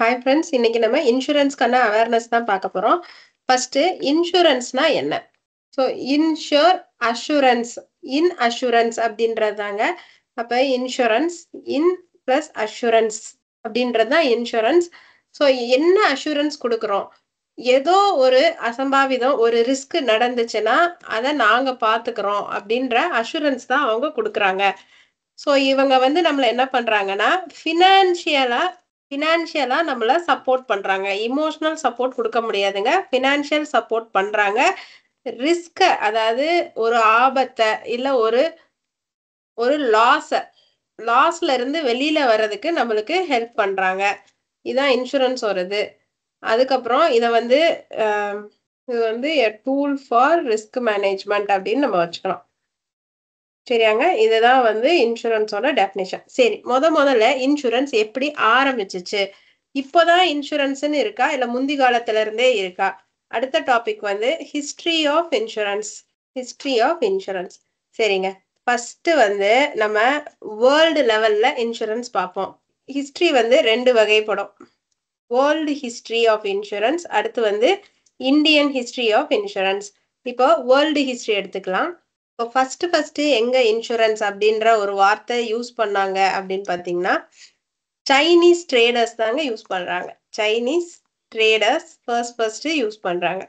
hi friends இன்னைக்கு நம்ம இன்சூரன்ஸ்க்கான awareness தான் பார்க்க போகிறோம் ஃபர்ஸ்ட் இன்சூரன்ஸ்னா என்ன so insure assurance in assurance அப்படின்றது தாங்க அப்போ இன்சூரன்ஸ் இன் ப்ளஸ் அஷூரன்ஸ் அப்படின்றது தான் இன்சூரன்ஸ் ஸோ என்ன அஷூரன்ஸ் கொடுக்குறோம் ஏதோ ஒரு அசம்பாவிதம் ஒரு ரிஸ்க் நடந்துச்சுன்னா அதை நாங்கள் பார்த்துக்கிறோம் அப்படின்ற அஷூரன்ஸ் தான் அவங்க கொடுக்குறாங்க ஸோ இவங்க வந்து நம்மளை என்ன பண்ணுறாங்கன்னா ஃபினான்ஷியலாக ஃபினான்ஷியலாக நம்மளை சப்போர்ட் பண்ணுறாங்க இமோஷ்னல் சப்போர்ட் கொடுக்க முடியாதுங்க ஃபினான்ஷியல் சப்போர்ட் பண்ணுறாங்க ரிஸ்க்கை அதாவது ஒரு ஆபத்தை இல்லை ஒரு ஒரு லாஸை லாஸில் இருந்து வெளியில் வர்றதுக்கு நம்மளுக்கு ஹெல்ப் பண்ணுறாங்க இதுதான் இன்சூரன்ஸ் வருது அதுக்கப்புறம் இதை வந்து இது வந்து a tool for risk management அப்படின்னு நம்ம வச்சுக்கலாம் சரியாங்க இதுதான் வந்து இன்சூரன்ஸோட டெஃபினேஷன் சரி முத முதல்ல இன்சூரன்ஸ் எப்படி ஆரம்பிச்சிச்சு இப்போதான் இன்சூரன்ஸ்ன்னு இருக்கா இல்லை முந்தி காலத்துல இருந்தே இருக்கா அடுத்த டாபிக் வந்து history of insurance history of insurance சரிங்க ஃபர்ஸ்ட் வந்து நம்ம வேர்ல்டு லெவல்ல இன்சூரன்ஸ் பார்ப்போம் ஹிஸ்ட்ரி வந்து ரெண்டு வகைப்படும் வேர்ல்டு ஹிஸ்ட்ரி ஆஃப் இன்சூரன்ஸ் அடுத்து வந்து இந்தியன் ஹிஸ்ட்ரி ஆஃப் இன்சூரன்ஸ் இப்போ வேர்ல்டு ஹிஸ்ட்ரி எடுத்துக்கலாம் இப்போ ஃபர்ஸ்ட் ஃபர்ஸ்ட் எங்க இன்சூரன்ஸ் அப்படின்ற ஒரு வார்த்தை யூஸ் பண்ணாங்க அப்படின்னு பாத்தீங்கன்னா சைனீஸ் ட்ரேடர்ஸ் தாங்க யூஸ் பண்றாங்க Chinese traders first first use பண்றாங்க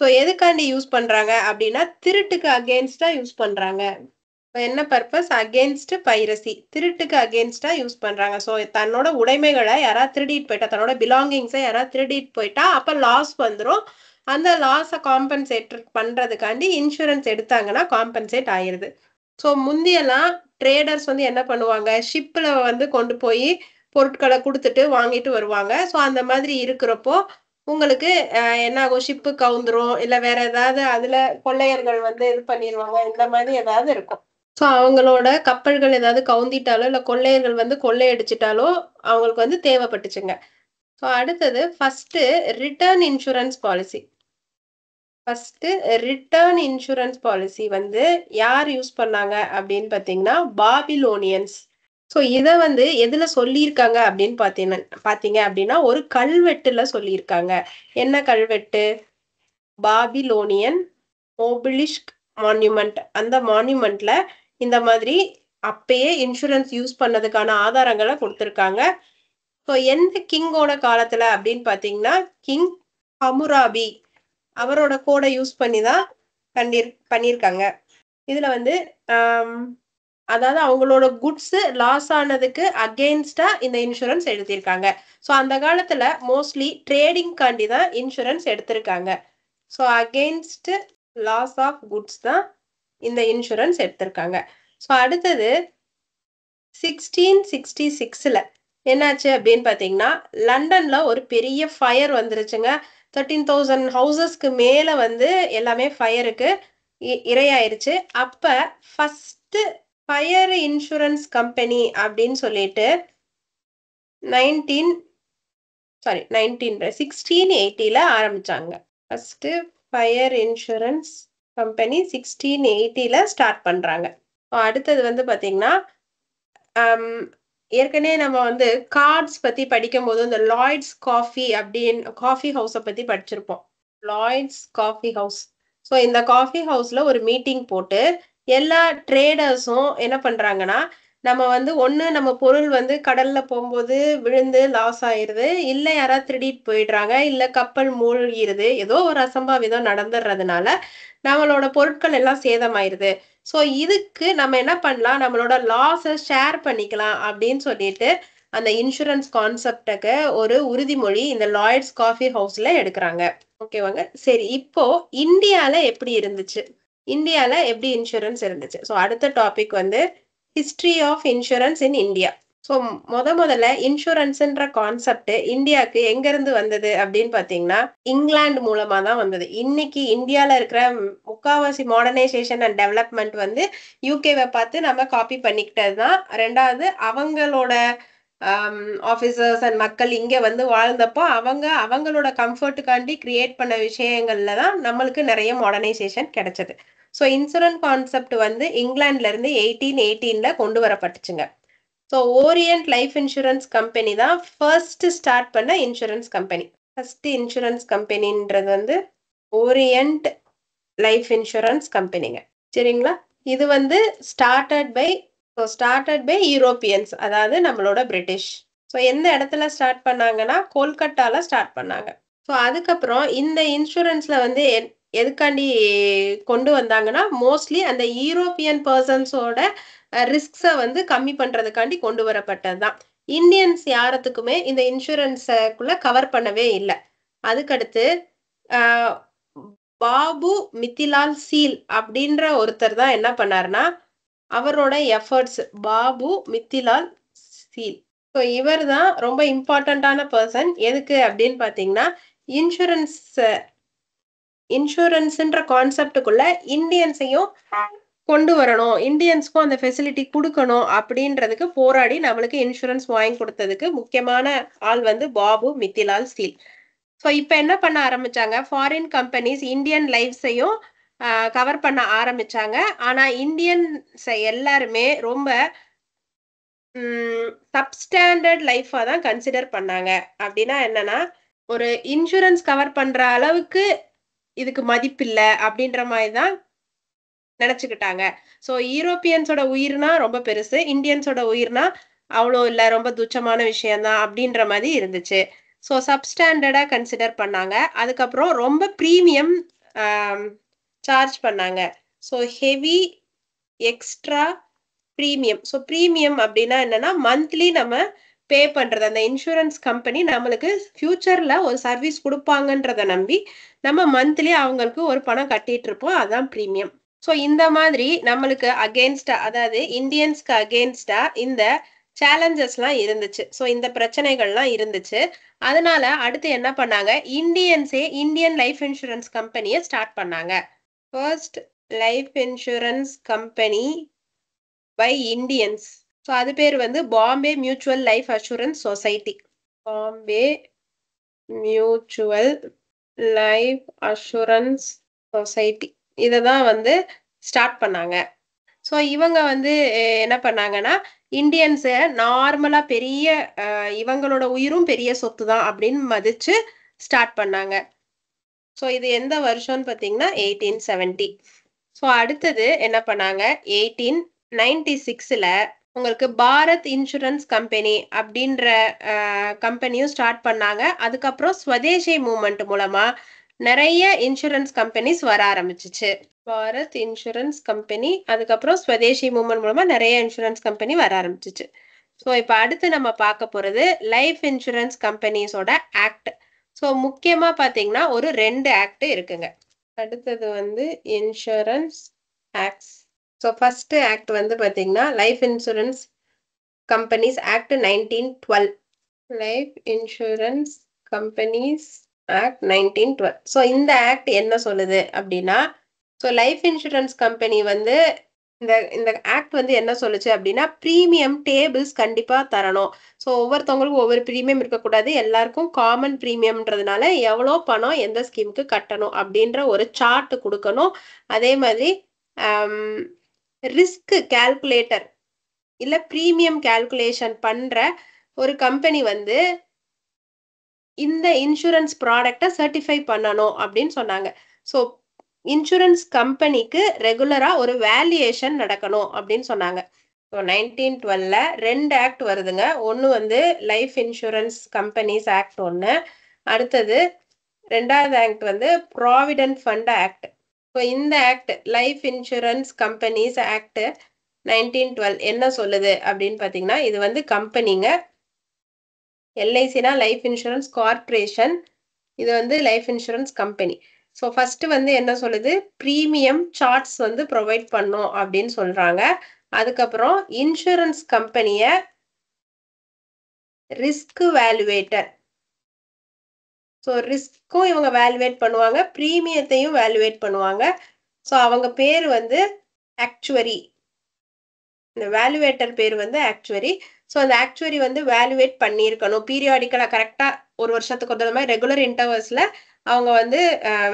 ஸோ எதுக்காண்டி யூஸ் பண்றாங்க அப்படின்னா திருட்டுக்கு அகேன்ஸ்டா யூஸ் பண்றாங்க என்ன பர்பஸ் அகேன்ஸ்ட் பைரசி திருட்டுக்கு அகேன்ஸ்டா யூஸ் பண்றாங்க ஸோ தன்னோட உடைமைகளை யாராவது திருடிட்டு போயிட்டா தன்னோட பிலாங்கிங்ஸை யாராவது திருடிட்டு போயிட்டா அப்போ லாஸ் வந்துடும் அந்த லாஸை காம்பன்சேட் பண்ணுறதுக்காண்டி இன்சூரன்ஸ் எடுத்தாங்கன்னா காம்பன்சேட் ஆயிடுது ஸோ முந்தியெல்லாம் ட்ரேடர்ஸ் வந்து என்ன பண்ணுவாங்க ஷிப்பில் வந்து கொண்டு போய் பொருட்களை கொடுத்துட்டு வாங்கிட்டு வருவாங்க ஸோ அந்த மாதிரி இருக்கிறப்போ உங்களுக்கு என்ன ஆகும் ஷிப்பு கவுந்துரும் இல்லை வேற ஏதாவது அதில் கொள்ளையர்கள் வந்து இது பண்ணிடுவாங்க இந்த மாதிரி ஏதாவது இருக்கும் ஸோ அவங்களோட கப்பல்கள் ஏதாவது கவுந்திட்டாலோ இல்லை கொள்ளையர்கள் வந்து கொள்ளையடிச்சிட்டாலோ அவங்களுக்கு வந்து தேவைப்பட்டுச்சுங்க ஸோ அடுத்தது first return insurance policy first return insurance policy வந்து யார் யூஸ் பண்ணாங்க அப்படின்னு பார்த்தீங்கன்னா பாபிலோனியன்ஸ் ஸோ இதை வந்து எதில் சொல்லியிருக்காங்க அப்படின்னு பார்த்தீங்கன்னா பார்த்தீங்க அப்படின்னா ஒரு கல்வெட்டுல சொல்லியிருக்காங்க என்ன கல்வெட்டு பாபிலோனியன் மோபிலிஷ்க் மான்யூமெண்ட் அந்த மான்யூமெண்ட்ல இந்த மாதிரி அப்பயே இன்சூரன்ஸ் யூஸ் பண்ணதுக்கான ஆதாரங்களை கொடுத்துருக்காங்க ஸோ எந்த கிங்கோட காலத்துல அப்படின்னு பார்த்தீங்கன்னா கிங் ஹமுராபி அவரோட கோடை யூஸ் பண்ணி தான் கண்டிர் பண்ணியிருக்காங்க இதில் வந்து அதாவது அவங்களோட குட்ஸ் லாஸ் ஆனதுக்கு அகெயின்ஸ்டா இந்த இன்சூரன்ஸ் எடுத்திருக்காங்க ஸோ அந்த காலத்தில் மோஸ்ட்லி ட்ரேடிங்காண்டி தான் இன்சூரன்ஸ் எடுத்திருக்காங்க so against loss of goods தான் இந்த இன்சூரன்ஸ் எடுத்திருக்காங்க ஸோ அடுத்தது சிக்ஸ்டீன் சிக்ஸ்டி சிக்ஸில் என்னாச்சு அப்படின்னு பார்த்தீங்கன்னா லண்டனில் ஒரு பெரிய ஃபயர் வந்துருச்சுங்க தேர்ட்டீன் தௌசண்ட் ஹவுசஸ்க்கு மேலே வந்து எல்லாமே ஃபயருக்கு இரையாயிருச்சு அப்போ ஃபஸ்ட்டு ஃபயர் இன்சூரன்ஸ் கம்பெனி அப்படின்னு சொல்லிட்டு நைன்டீன் சாரி நைன்டீன் சிக்ஸ்டீன் எயிட்டியில் ஆரம்பித்தாங்க first fire insurance company sixteen எயிட்டியில் ஸ்டார்ட் பண்ணுறாங்க அடுத்தது வந்து பார்த்திங்கன்னா um, ஏற்கனவே நம்ம வந்து கார்ட்ஸ் பத்தி படிக்கும் போது இந்த லாய்ட்ஸ் காஃபி அப்படின்னு காஃபி ஹவுஸை பத்தி படிச்சிருப்போம் லாய்ட்ஸ் காஃபி ஹவுஸ் ஸோ இந்த காஃபி ஹவுஸ்ல ஒரு மீட்டிங் போட்டு எல்லா ட்ரேடர்ஸும் என்ன பண்றாங்கன்னா நம்ம வந்து ஒன்று நம்ம பொருள் வந்து கடல்ல போகும்போது விழுந்து லாஸ் ஆயிடுது இல்லை யாராவது திருடிட்டு போயிடுறாங்க இல்லை கப்பல் மூழ்கிடுது ஏதோ ஒரு அசம்பாவிதம் நடந்துடுறதுனால நம்மளோட பொருட்கள் எல்லாம் சேதமாயிருது ஸோ இதுக்கு நம்ம என்ன பண்ணலாம் நம்மளோட லாஸை ஷேர் பண்ணிக்கலாம் அப்படின்னு சொல்லிட்டு அந்த இன்சூரன்ஸ் கான்செப்டுக்கு ஒரு உறுதிமொழி இந்த லாயர்ஸ் காஃபி ஹவுஸ்ல எடுக்கிறாங்க ஓகேவாங்க சரி இப்போ இந்தியால எப்படி இருந்துச்சு இந்தியால எப்படி இன்சூரன்ஸ் இருந்துச்சு ஸோ அடுத்த டாபிக் வந்து history of insurance in India so முத முதல்ல இன்சூரன்ஸ்ன்ற கான்செப்ட் இந்தியாவுக்கு எங்கேருந்து வந்தது அப்படின்னு பார்த்தீங்கன்னா இங்கிலாந்து மூலமாக தான் வந்தது இன்னைக்கு இந்தியாவில் இருக்கிற முக்காவாசி மாடர்னைசேஷன் அண்ட் டெவலப்மெண்ட் வந்து யூகேவை பார்த்து நம்ம காப்பி பண்ணிக்கிட்டது தான் ரெண்டாவது அவங்களோட ஆஃபீஸர்ஸ் um, அண்ட் மக்கள் இங்கே வந்து வாழ்ந்தப்போ அவங்க அவங்களோட கம்ஃபர்ட்டுக்காண்டி கிரியேட் பண்ண விஷயங்கள்ல தான் நம்மளுக்கு நிறைய மாடர்னைசேஷன் கிடைச்சது ஸோ இன்சூரன்ஸ் கான்செப்ட் வந்து இருந்து எயிட்டீன் எயிட்டீனில் கொண்டு வரப்பட்டுச்சுங்க so Orient life insurance company தான் ஃபர்ஸ்ட் ஸ்டார்ட் பண்ண இன்சூரன்ஸ் கம்பெனி ஃபர்ஸ்ட் இன்சூரன்ஸ் கம்பெனின்றது வந்து ஓரியன்ட் லைஃப் இன்சூரன்ஸ் கம்பெனிங்க சரிங்களா இது வந்து started by so started by Europeans அதாவது நம்மளோட பிரிட்டிஷ் ஸோ எந்த இடத்துல ஸ்டார்ட் பண்ணாங்கன்னா கோல்கட்டாவில் ஸ்டார்ட் பண்ணாங்க ஸோ அதுக்கப்புறம் இந்த இன்சூரன்ஸில் வந்து எதுக்காண்டி கொண்டு வந்தாங்கன்னா மோஸ்ட்லி அந்த யூரோப்பியன் பர்சன்ஸோட ரிஸ்க்ஸை வந்து கம்மி பண்றதுக்காண்டி கொண்டு வரப்பட்டதுதான் இந்தியன்ஸ் யாரத்துக்குமே இந்த இன்சூரன்ஸுக்குள்ள கவர் பண்ணவே இல்லை அதுக்கடுத்து பாபு மித்திலால் சீல் அப்படின்ற ஒருத்தர் தான் என்ன பண்ணாருன்னா அவரோட எஃபர்ட்ஸ் பாபு மித்திலால் சீல் ஸோ இவர் தான் ரொம்ப இம்பார்ட்டண்ட்டான பர்சன் எதுக்கு அப்படின்னு பார்த்தீங்கன்னா இன்சூரன்ஸ் இன்சூரன்ஸ்ன்ற கான்செப்டுக்குள்ள இந்தியன்ஸையும் கொண்டு வரணும் இந்தியன்ஸ்க்கும் அந்த ஃபெசிலிட்டி கொடுக்கணும் அப்படின்றதுக்கு போராடி நம்மளுக்கு இன்சூரன்ஸ் வாங்கி கொடுத்ததுக்கு முக்கியமான ஆள் வந்து பாபு மித்திலால் ஸ்டீல் ஸோ இப்போ என்ன பண்ண ஆரம்பிச்சாங்க ஃபாரின் கம்பெனிஸ் இந்தியன் லைஃப்ஸையும் கவர் பண்ண ஆரம்பிச்சாங்க ஆனா இந்தியன்ஸ் எல்லாருமே ரொம்ப சப்ஸ்டாண்டர்ட் லைஃபா தான் கன்சிடர் பண்ணாங்க அப்படின்னா என்னன்னா ஒரு இன்சூரன்ஸ் கவர் பண்ற அளவுக்கு இதுக்கு மதிப்பில்லை அப்படின்ற மாதிரி தான் நினைச்சுக்கிட்டாங்க சோ யூரோப்பியன்ஸோட உயிர்னா ரொம்ப பெருசு இந்தியன்ஸோட உயிர்னா அவ்வளோ இல்லை ரொம்ப துச்சமான விஷயம்தான் அப்படின்ற மாதிரி இருந்துச்சு ஸோ சப்ஸ்டாண்டர்டாக கன்சிடர் பண்ணாங்க அதுக்கப்புறம் ரொம்ப ப்ரீமியம் சார்ஜ் பண்ணாங்க so heavy extra premium so premium அப்படின்னா என்னன்னா மந்த்லி நம்ம பே பண்ணுறது அந்த இன்சூரன்ஸ் கம்பெனி நம்மளுக்கு ஃபியூச்சரில் ஒரு சர்வீஸ் கொடுப்பாங்கன்றத நம்பி நம்ம மந்த்லி அவங்களுக்கு ஒரு பணம் கட்டிட்டு இருப்போம் அதுதான் ப்ரீமியம் ஸோ இந்த மாதிரி நம்மளுக்கு அகேன்ஸ்டா அதாவது இந்தியன்ஸ்க்கு அகேன்ஸ்டா இந்த சேலஞ்சஸ்லாம் இருந்துச்சு ஸோ இந்த பிரச்சனைகள்லாம் இருந்துச்சு அதனால அடுத்து என்ன பண்ணாங்க இந்தியன்ஸே இந்தியன் லைஃப் இன்சூரன்ஸ் கம்பெனியை ஸ்டார்ட் பண்ணாங்க first life insurance company by Indians so அது பேர் வந்து Bombay mutual life assurance society Bombay mutual life assurance society இதை தான் வந்து ஸ்டார்ட் பண்ணாங்க ஸோ இவங்க வந்து என்ன பண்ணாங்கன்னா இந்தியன்ஸை நார்மலாக பெரிய இவங்களோட உயிரும் பெரிய சொத்து தான் அப்படின்னு மதிச்சு ஸ்டார்ட் பண்ணாங்க ஸோ இது எந்த வருஷம்னு பார்த்தீங்கன்னா எயிட்டீன் செவன்டி ஸோ அடுத்தது என்ன பண்ணாங்க எயிட்டீன் நைன்டி சிக்ஸில் உங்களுக்கு பாரத் இன்சூரன்ஸ் கம்பெனி அப்படின்ற கம்பெனியும் ஸ்டார்ட் பண்ணாங்க அதுக்கப்புறம் ஸ்வதேசி மூமெண்ட் மூலமாக நிறைய இன்சூரன்ஸ் கம்பெனிஸ் வர ஆரம்பிச்சிச்சு பாரத் இன்சூரன்ஸ் கம்பெனி அதுக்கப்புறம் ஸ்வதேசி மூமெண்ட் மூலமா நிறைய இன்சூரன்ஸ் கம்பெனி வர ஆரம்பிச்சிச்சு ஸோ இப்போ அடுத்து நம்ம பார்க்க போறது லைஃப் இன்சூரன்ஸ் கம்பெனிஸோட ஆக்ட் ஸோ முக்கியமா பார்த்தீங்கன்னா ஒரு ரெண்டு ஆக்ட் இருக்குங்க அடுத்தது வந்து insurance acts so first act வந்து பார்த்தீங்கன்னா life insurance companies act nineteen twelve life insurance companies act nineteen twelve so இந்த ஆக்ட் என்ன சொல்லுது அப்படின்னா ஸோ லைஃப் இன்சூரன்ஸ் கம்பெனி வந்து இந்த இந்த ஆக்ட் வந்து என்ன சொல்லுச்சு அப்படின்னா ப்ரீமியம் டேபிள்ஸ் கண்டிப்பாக தரணும் ஸோ ஒவ்வொருத்தவங்களுக்கும் ஒவ்வொரு ப்ரீமியம் இருக்கக்கூடாது எல்லாருக்கும் காமன் ப்ரீமியம்ன்றதுனால எவ்வளோ பணம் எந்த ஸ்கீமுக்கு கட்டணும் அப்படின்ற ஒரு சார்ட் கொடுக்கணும் அதே மாதிரி ரிஸ்க் கேல்குலேட்டர் இல்லை ப்ரீமியம் கேல்குலேஷன் பண்ணுற ஒரு கம்பெனி வந்து இந்த இன்சூரன்ஸ் ப்ராடக்டை சர்டிஃபை பண்ணணும் அப்படின்னு சொன்னாங்க ஸோ இன்சூரன்ஸ் கம்பெனிக்கு ரெகுலராக ஒரு வேல்யூஷன் நடக்கணும் அப்படின்னு சொன்னாங்க ஸோ நைன்டீன் டுவெல்ல ரெண்டு ஆக்ட் வருதுங்க ஒன்று வந்து லைஃப் இன்சூரன்ஸ் கம்பெனிஸ் ஆக்ட் ஒன்று அடுத்தது ரெண்டாவது ஆக்ட் வந்து ப்ராவிடென்ட் ஃபண்ட் ஆக்ட் ஸோ இந்த act life insurance companies act nineteen twelve என்ன சொல்லுது அப்படின்னு பார்த்தீங்கன்னா இது வந்து கம்பெனிங்க எல்ஐசினா லைஃப் இன்சூரன்ஸ் கார்பரேஷன் இது வந்து life insurance company so first வந்து என்ன சொல்லுது ப்ரீமியம் சார்ட்ஸ் வந்து ப்ரொவைட் பண்ணோம் அப்படின்னு சொல்றாங்க அதுக்கப்புறம் இன்சூரன்ஸ் கம்பெனிய ரிஸ்க் வேல்யூவேட்டர் ஸோ ரிஸ்க்கும் இவங்க வேல்யூவேட் பண்ணுவாங்க ப்ரீமியத்தையும் வேல்யூவேட் பண்ணுவாங்க ஸோ அவங்க பேர் வந்து ஆக்சுவரி இந்த வேல்யூவேட்டர் பேர் வந்து ஆக்சுவரி ஸோ அந்த ஆக்சுவரி வந்து வேல்யூவேட் பண்ணியிருக்கணும் பீரியாடிக்கலாக கரெக்டாக ஒரு வருஷத்துக்கு ஒரு மாதிரி ரெகுலர் இன்டர்வல்ஸில் அவங்க வந்து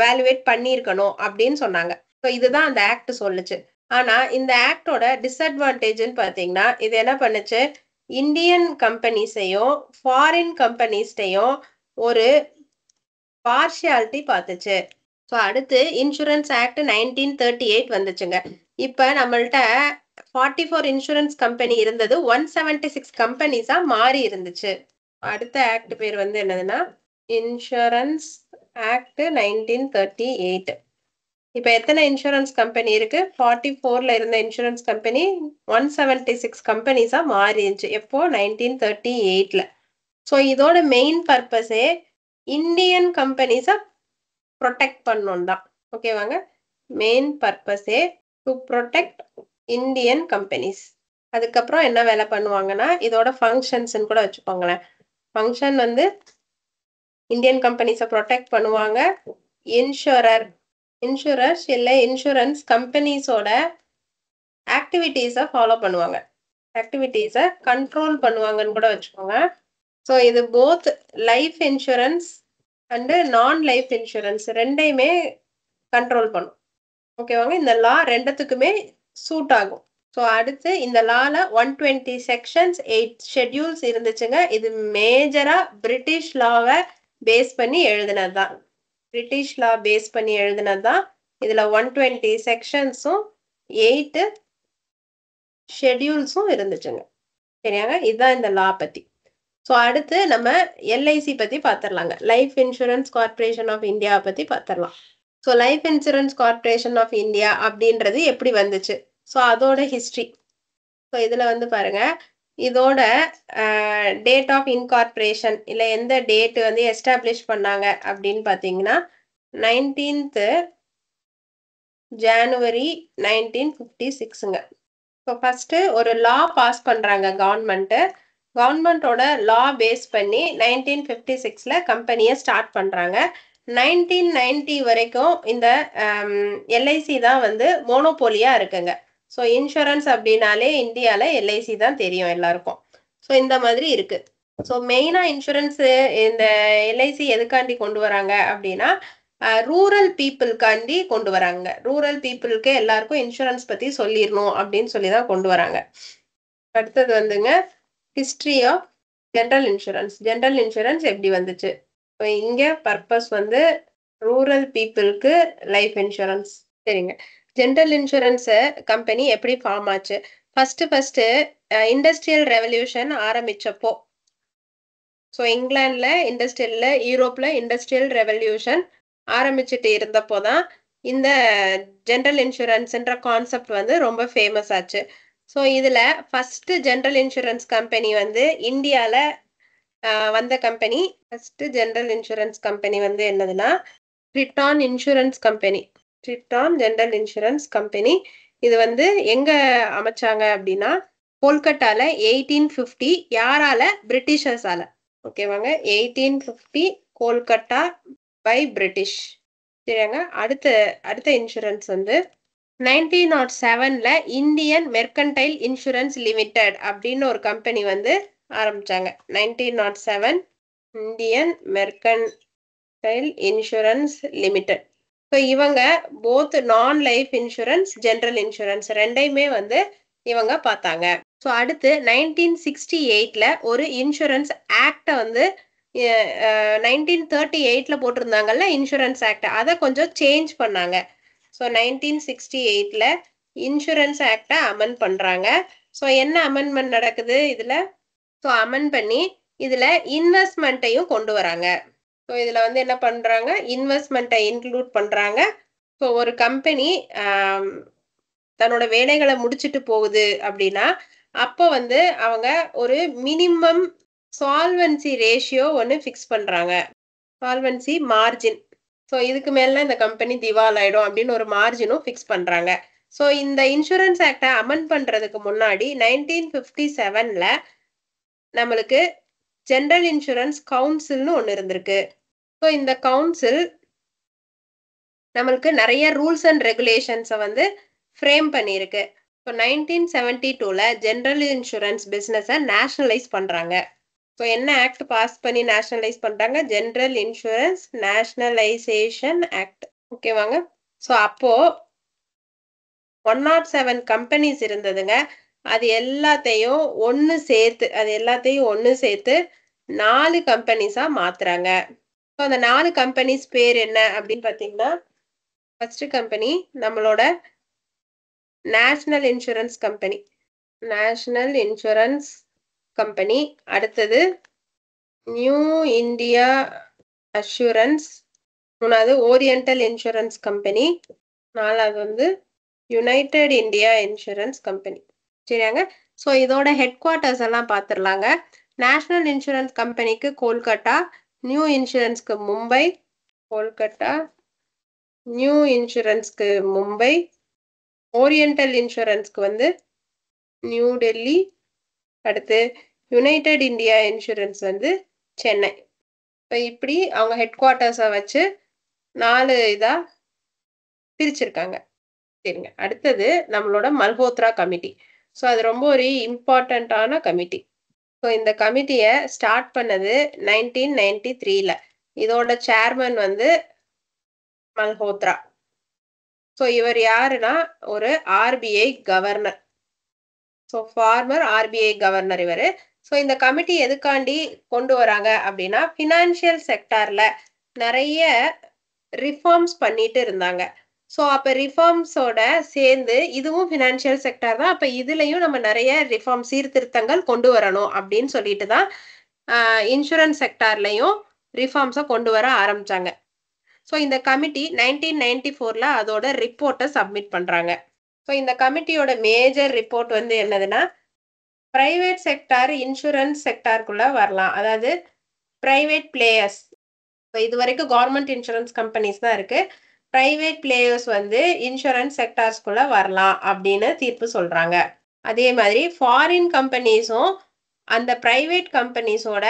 வேல்யூவேட் பண்ணியிருக்கணும் அப்படின்னு சொன்னாங்க ஸோ இதுதான் அந்த ஆக்ட் சொல்லுச்சு ஆனால் இந்த ஆக்டோட டிஸ்அட்வான்டேஜ்னு பார்த்தீங்கன்னா இது என்ன பண்ணுச்சு இந்தியன் கம்பெனிஸையும் ஃபாரின் கம்பெனிஸ்டையும் ஒரு பார்ஷியாலிட்டி பார்த்துச்சு ஸோ அடுத்து insurance act nineteen thirty eight வந்துச்சுங்க இப்போ நம்மள்ட்ட ஃபார்ட்டி ஃபோர் இன்சூரன்ஸ் கம்பெனி இருந்தது ஒன் செவன்டி சிக்ஸ் கம்பெனிஸாக மாறி இருந்துச்சு அடுத்த ஆக்ட் பேர் வந்து என்னதுன்னா insurance act nineteen thirty eight இப்போ எத்தனை இன்சூரன்ஸ் கம்பெனி இருக்கு ஃபார்ட்டி ஃபோர்ல இருந்த insurance company one seventy six கம்பெனிஸாக மாறிடுச்சு எப்போ நைன்டீன் தேர்ட்டி எயிட்ல ஸோ இதோட மெயின் பர்பஸே இந்தியன் கம்பெனிஸை ப்ரொடெக்ட் பண்ணணும் தான் ஓகேவாங்க மெயின் பர்பஸே டு ப்ரொடெக்ட் இந்தியன் கம்பெனிஸ் அதுக்கப்புறம் என்ன வேலை பண்ணுவாங்கன்னா இதோட ஃபங்க்ஷன்ஸ்ன்னு கூட வச்சுக்கோங்களேன் ஃபங்க்ஷன் வந்து இந்தியன் கம்பெனிஸை ப்ரொடெக்ட் பண்ணுவாங்க இன்சூரர் இன்சூரர்ஸ் இல்லை இன்சூரன்ஸ் கம்பெனிஸோட ஆக்டிவிட்டீஸை ஃபாலோ பண்ணுவாங்க ஆக்டிவிட்டீஸை கண்ட்ரோல் பண்ணுவாங்கன்னு கூட வச்சுக்கோங்க ஸோ இது both life insurance and non life insurance ரெண்டையுமே கண்ட்ரோல் பண்ணும் ஓகேவாங்க இந்த லா ரெண்டத்துக்குமே சூட் ஆகும் ஸோ அடுத்து இந்த லால one twenty sections eight schedules இருந்துச்சுங்க இது மேஜரா பிரிட்டிஷ் லாவை பேஸ் பண்ணி எழுதினது தான் பிரிட்டிஷ் லா பேஸ் பண்ணி எழுதினது தான் இதுல ஒன் டுவெண்ட்டி செக்ஷன்ஸும் எயிட்டு ஷெட்யூல்ஸும் இருந்துச்சுங்க சரியாங்க இதுதான் இந்த லா பத்தி ஸோ அடுத்து நம்ம எல்ஐசி பத்தி பார்த்துடலாங்க life insurance corporation of India பத்தி பார்த்துடலாம் so life insurance corporation of India அப்படின்றது எப்படி வந்துச்சு ஸோ அதோட ஹிஸ்ட்ரி ஸோ இதில் வந்து பாருங்க இதோட டேட் ஆஃப் இன்கார்பரேஷன் இல்லை எந்த டேட்டு வந்து எஸ்டாப்ளிஷ் பண்ணாங்க அப்படின்னு பார்த்தீங்கன்னா நைன்டீன்த்து ஜனவரி நைன்டீன் ஃபிஃப்டி சிக்ஸுங்க ஸோ ஃபஸ்ட்டு ஒரு லா பாஸ் பண்ணுறாங்க கவர்மெண்ட்டு கவர்மெண்ட்டோட லா பேஸ் பண்ணி நைன்டீன் ஃபிஃப்டி சிக்ஸில் கம்பெனியை ஸ்டார்ட் பண்ணுறாங்க நைன்டீன் நைன்டி வரைக்கும் இந்த எல்ஐசி தான் வந்து மோனோபோலியாக இருக்குங்க ஸோ இன்சூரன்ஸ் அப்படின்னாலே இந்தியாவில் எல்ஐசி தான் தெரியும் எல்லாருக்கும் ஸோ இந்த மாதிரி இருக்குது ஸோ மெயினாக இன்சூரன்ஸு இந்த எல்ஐசி எதுக்காண்டி கொண்டு வராங்க அப்படின்னா ரூரல் பீப்புளுக்காண்டி கொண்டு வராங்க ரூரல் பீப்புளுக்கு எல்லாருக்கும் இன்சூரன்ஸ் பற்றி சொல்லிடணும் அப்படின்னு சொல்லி தான் கொண்டு வராங்க அடுத்தது வந்துங்க history of general insurance general insurance எப்படி வந்துச்சு இங்கே பர்பஸ் வந்து ரூரல் பீப்புளுக்கு லைஃப் இன்சூரன்ஸ் சரிங்க ஜென்ரல் இன்சூரன்ஸ் கம்பெனி எப்படி ஃபார்ம் ஆச்சு ஃபர்ஸ்ட் ஃபர்ஸ்ட் இண்டஸ்ட்ரியல் ரெவல்யூஷன் ஆரம்பிச்சப்போ ஸோ இங்கிலாந்துல இண்டஸ்ட்ரியல்ல யூரோப்ல இண்டஸ்ட்ரியல் ரெவல்யூஷன் ஆரம்பிச்சுட்டு இருந்தப்போ தான் இந்த ஜென்ரல் இன்சூரன்ஸ்ன்ற கான்செப்ட் வந்து ரொம்ப ஃபேமஸ் ஆச்சு ஸோ இதில் ஃபஸ்ட்டு ஜென்ரல் இன்சூரன்ஸ் கம்பெனி வந்து இந்தியாவில் வந்த company first general insurance company வந்து என்னதுன்னா Triton insurance company Shriram general insurance company இது வந்து எங்க அமைச்சாங்க அப்படின்னா கொல்கட்டால எயிட்டீன் ஃபிஃப்டி யாரால பிரிட்டிஷர்ஸால ஓகேவாங்க eighteen fifty Kolkata by British சரியாங்க அடுத்த அடுத்த இன்சூரன்ஸ் வந்து நைன்டீன் நாட் செவன்ல இந்தியன் மெர்கன்டைல் இன்சூரன்ஸ் லிமிடெட் அப்படின்னு ஒரு கம்பெனி வந்து ஆரம்பிச்சாங்க nineteen nought seven Indian mercantile insurance limited so இவங்க both non life insurance general insurance ரெண்டையுமே வந்து இவங்க பார்த்தாங்க ஸோ அடுத்து நைன்டீன் சிக்ஸ்டி எயிட்ல ஒரு இன்சூரன்ஸ் ஆக்டை வந்து நைன்டீன் தேர்ட்டி எயிட்ல போட்டிருந்தாங்கல்ல இன்சூரன்ஸ் ஆக்ட் அதை கொஞ்சம் சேஞ்ச் பண்ணாங்க ஸோ நைன்டீன் சிக்ஸ்டி எயிட்ல இன்சூரன்ஸ் ஆக்டை அமெண்ட் பண்ணுறாங்க ஸோ என்ன அமெண்ட்மெண்ட் நடக்குது இதில் ஸோ அமெண்ட் பண்ணி இதில் இன்வெஸ்ட்மெண்ட்டையும் கொண்டு வராங்க ஸோ இதில் வந்து என்ன பண்ணுறாங்க இன்வெஸ்ட்மெண்ட்டை இன்க்ளூட் பண்ணுறாங்க ஸோ ஒரு கம்பெனி தன்னோட வேலைகளை முடிச்சுட்டு போகுது அப்படின்னா அப்போ வந்து அவங்க ஒரு மினிமம் சால்வன்சி ரேஷியோ ஒன்று ஃபிக்ஸ் பண்ணுறாங்க சால்வன்சி மார்ஜின் ஸோ இதுக்கு மேலாம் இந்த கம்பெனி திவால் ஆகிடும் அப்படின்னு ஒரு மார்ஜினும் ஃபிக்ஸ் பண்ணுறாங்க ஸோ இந்த இன்சூரன்ஸ் ஆக்டை அமெண்ட் பண்ணுறதுக்கு முன்னாடி நைன்டீன் ஃபிஃப்டி செவனில் நம்மளுக்கு ஜென்ரல் இன்சூரன்ஸ் கவுன்சில்னு ஒன்று இருந்திருக்கு ஸோ இந்த கவுன்சில் நம்மளுக்கு நிறைய ரூல்ஸ் அண்ட் ரெகுலேஷன்ஸை வந்து ஃப்ரேம் பண்ணியிருக்கு ஸோ நைன்டீன் செவன்டி டூவில் ஜென்ரல் இன்சூரன்ஸ் பிஸ்னஸை நேஷ்னலைஸ் பண்ணுறாங்க ஸோ என்ன ஆக்ட் பாஸ் பண்ணி நேஷ்னலைஸ் பண்ணுறாங்க ஜென்ரல் இன்சூரன்ஸ் நேஷ்னலைசேஷன் ஆக்ட் ஓகேவாங்க ஸோ அப்போது ஒன் நாட் செவன் கம்பெனிஸ் இருந்ததுங்க அது எல்லாத்தையும் ஒன்று சேர்த்து அது எல்லாத்தையும் ஒன்று சேர்த்து நாலு கம்பெனிஸாக மாற்றுறாங்க அந்த நாலு கம்பெனிஸ் பேர் என்ன அப்படின்னு பார்த்தீங்கன்னா ஃபர்ஸ்ட் கம்பெனி நம்மளோட national insurance company national insurance company அடுத்தது நியூ இந்தியா அஷூரன்ஸ் மூணாவது ஓரியண்டல் இன்சூரன்ஸ் கம்பெனி நாலாவது வந்து யுனைடெட் இந்தியா இன்சூரன்ஸ் கம்பெனி சரியாங்க ஸோ இதோட ஹெட் குவார்ட்டர்ஸ் எல்லாம் பார்த்துடலாங்க நேஷ்னல் இன்சூரன்ஸ் கம்பெனிக்கு கோல்கட்டா நியூ இன்சூரன்ஸ்க்கு மும்பை கொல்கட்டா நியூ இன்சூரன்ஸ்க்கு மும்பை ஓரியண்டல் இன்சூரன்ஸ்க்கு வந்து நியூ டெல்லி அடுத்து யுனைடெட் இந்தியா இன்சூரன்ஸ் வந்து சென்னை இப்போ இப்படி அவங்க ஹெட் குவார்ட்டர்ஸை வச்சு நாலு இதாக பிரிச்சிருக்காங்க சரிங்க அடுத்தது நம்மளோட மல்ஹோத்ரா கமிட்டி ஸோ அது ரொம்ப ஒரு இம்பார்ட்டண்ட்டான கமிட்டி ஸோ இந்த கமிட்டியை ஸ்டார்ட் பண்ணது நைன்டீன் நைன்டி த்ரீல இதோட சேர்மன் வந்து மல்ஹோத்ரா ஸோ இவர் யாருன்னா ஒரு RBI governor so former RBI governor இவர் ஸோ இந்த கமிட்டி எதுக்காண்டி கொண்டு வராங்க அப்படின்னா ஃபினான்ஷியல் செக்டாரில் நிறைய ரிஃபார்ம்ஸ் பண்ணிட்டு இருந்தாங்க ஸோ அப்போ ரிஃபார்ம்ஸோட சேர்ந்து இதுவும் ஃபினான்ஷியல் செக்டர் தான் அப்போ இதுலேயும் நம்ம நிறைய ரிஃபார்ம் சீர்திருத்தங்கள் கொண்டு வரணும் அப்படின்னு சொல்லிட்டு தான் இன்சூரன்ஸ் செக்டர்லையும் ரிஃபார்ம்ஸை கொண்டு வர ஆரம்பித்தாங்க ஸோ இந்த கமிட்டி நைன்டீன் நைன்டி ஃபோரில் அதோட ரிப்போர்ட்டை சப்மிட் பண்ணுறாங்க ஸோ இந்த கமிட்டியோட மேஜர் ரிப்போர்ட் வந்து என்னதுன்னா ப்ரைவேட் செக்டார் இன்சூரன்ஸ் செக்டாருக்குள்ளே வரலாம் அதாவது ப்ரைவேட் பிளேயர்ஸ் இப்போ இது வரைக்கும் கவர்மெண்ட் இன்சூரன்ஸ் கம்பெனிஸ் தான் இருக்குது பிரைவேட் பிளேயர்ஸ் வந்து இன்சூரன்ஸ் செக்டார்ஸ்குள்ள வரலாம் அப்படின்னு தீர்ப்பு சொல்றாங்க அதே மாதிரி ஃபாரின் கம்பெனிஸும் அந்த பிரைவேட் கம்பெனிஸோட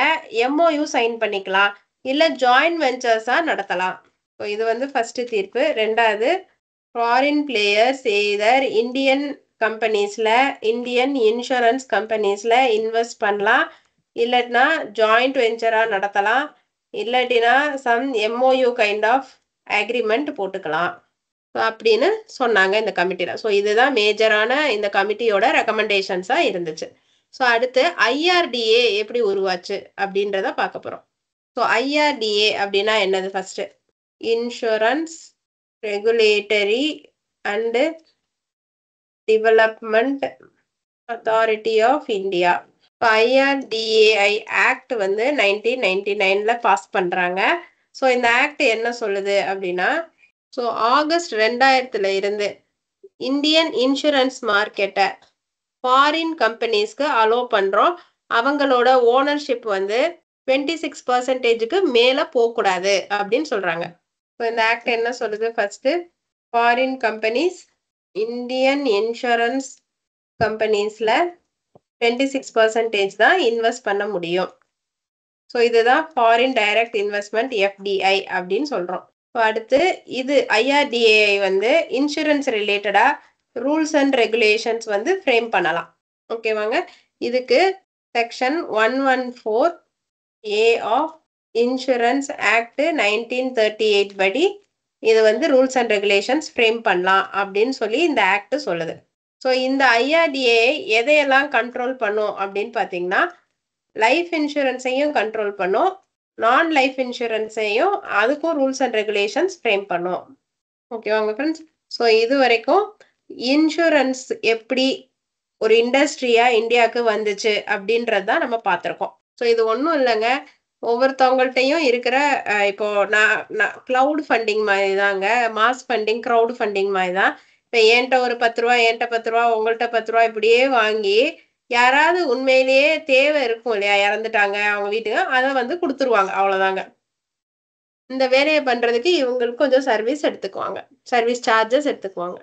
எம்ஓயு சைன் பண்ணிக்கலாம் இல்லை ஜாயின்ட் வெஞ்சர்ஸாக நடத்தலாம் ஸோ இது வந்து ஃபஸ்ட்டு தீர்ப்பு ரெண்டாவது ஃபாரின் பிளேயர்ஸ் எய்தர் இந்தியன் கம்பெனிஸில் இந்தியன் இன்சூரன்ஸ் கம்பெனிஸில் இன்வெஸ்ட் பண்ணலாம் இல்லட்டினா ஜாயிண்ட் வெஞ்சராக நடத்தலாம் இல்லாட்டினா some MOU kind of agreement போட்டுக்கலாம் அப்படின்னு சொன்னாங்க இந்த கமிட்டியில் ஸோ இதுதான் மேஜரான இந்த கமிட்டியோட ரெக்கமெண்டேஷன்ஸா இருந்துச்சு ஸோ அடுத்து ஐஆர்டிஏ எப்படி உருவாச்சு அப்படின்றத பார்க்க போகிறோம் ஸோ ஐஆர்டிஏ அப்படின்னா என்னது first insurance regulatory and development authority of India இப்போ ஐஆர்டிஏஐ ஆக்ட் வந்து நைன்டீன் நைன்டி நைனில் பாஸ் பண்ணுறாங்க ஸோ இந்த ஆக்ட் என்ன சொல்லுது அப்படின்னா ஸோ ஆகஸ்ட் ரெண்டாயிரத்துல இருந்து இந்தியன் இன்சூரன்ஸ் மார்க்கெட்டை ஃபாரின் கம்பெனிஸ்க்கு அலோ பண்ணுறோம் அவங்களோட ஓனர்ஷிப் வந்து டுவெண்ட்டி சிக்ஸ் பர்சன்டேஜுக்கு மேலே போகக்கூடாது அப்படின்னு சொல்கிறாங்க ஸோ இந்த ஆக்ட் என்ன சொல்லுது first foreign companies Indian insurance கம்பெனிஸில் டுவெண்ட்டி சிக்ஸ் பர்சன்டேஜ் தான் இன்வெஸ்ட் பண்ண முடியும் ஸோ இதுதான் ஃபாரின் டைரக்ட் இன்வெஸ்ட்மெண்ட் எஃப்டிஐ அப்படின்னு சொல்கிறோம் அடுத்து இது ஐஆர்டிஏஐ வந்து இன்சூரன்ஸ் ரிலேட்டடாக ரூல்ஸ் அண்ட் ரெகுலேஷன்ஸ் வந்து ஃப்ரேம் பண்ணலாம் ஓகேவாங்க இதுக்கு section one one four A of insurance act nineteen thirty eight படி இது வந்து ரூல்ஸ் அண்ட் ரெகுலேஷன்ஸ் ஃப்ரேம் பண்ணலாம் அப்படின்னு சொல்லி இந்த ஆக்ட் சொல்லுது ஸோ இந்த ஐஆர்டிஏ எதையெல்லாம் கண்ட்ரோல் பண்ணும் அப்படின்னு பார்த்தீங்கன்னா லைஃப் இன்சூரன்ஸையும் கண்ட்ரோல் பண்ணும் நான் லைஃப் இன்சூரன்ஸையும் அதுக்கும் ரூல்ஸ் அண்ட் ரெகுலேஷன்ஸ் ஃப்ரேம் பண்ணும் ஓகேவாங்க ஃப்ரெண்ட்ஸ் ஸோ இது வரைக்கும் இன்சூரன்ஸ் எப்படி ஒரு இண்டஸ்ட்ரியா இந்தியாவுக்கு வந்துச்சு அப்படின்றது தான் நம்ம பார்த்துருக்கோம் ஸோ இது ஒன்றும் இல்லைங்க ஒவ்வொருத்தவங்கள்ட்டையும் இருக்கிற இப்போ நான் கிளவுட் ஃபண்டிங் மாதிரி தாங்க மாஸ் ஃபண்டிங் க்ரௌட் ஃபண்டிங் மாதிரி தான் இப்போ என்கிட்ட ஒரு பத்து ரூபா என்கிட்ட பத்து ரூபா உங்கள்கிட்ட பத்து ரூபா இப்படியே வாங்கி யாராவது உண்மையிலேயே தேவை இருக்கும் இல்லையா இறந்துட்டாங்க அவங்க வீட்டுக்கு அதை வந்து கொடுத்துருவாங்க அவ்வளோதாங்க இந்த வேலையை பண்ணுறதுக்கு இவங்களுக்கு கொஞ்சம் சர்வீஸ் எடுத்துக்குவாங்க சர்வீஸ் சார்ஜஸ் எடுத்துக்குவாங்க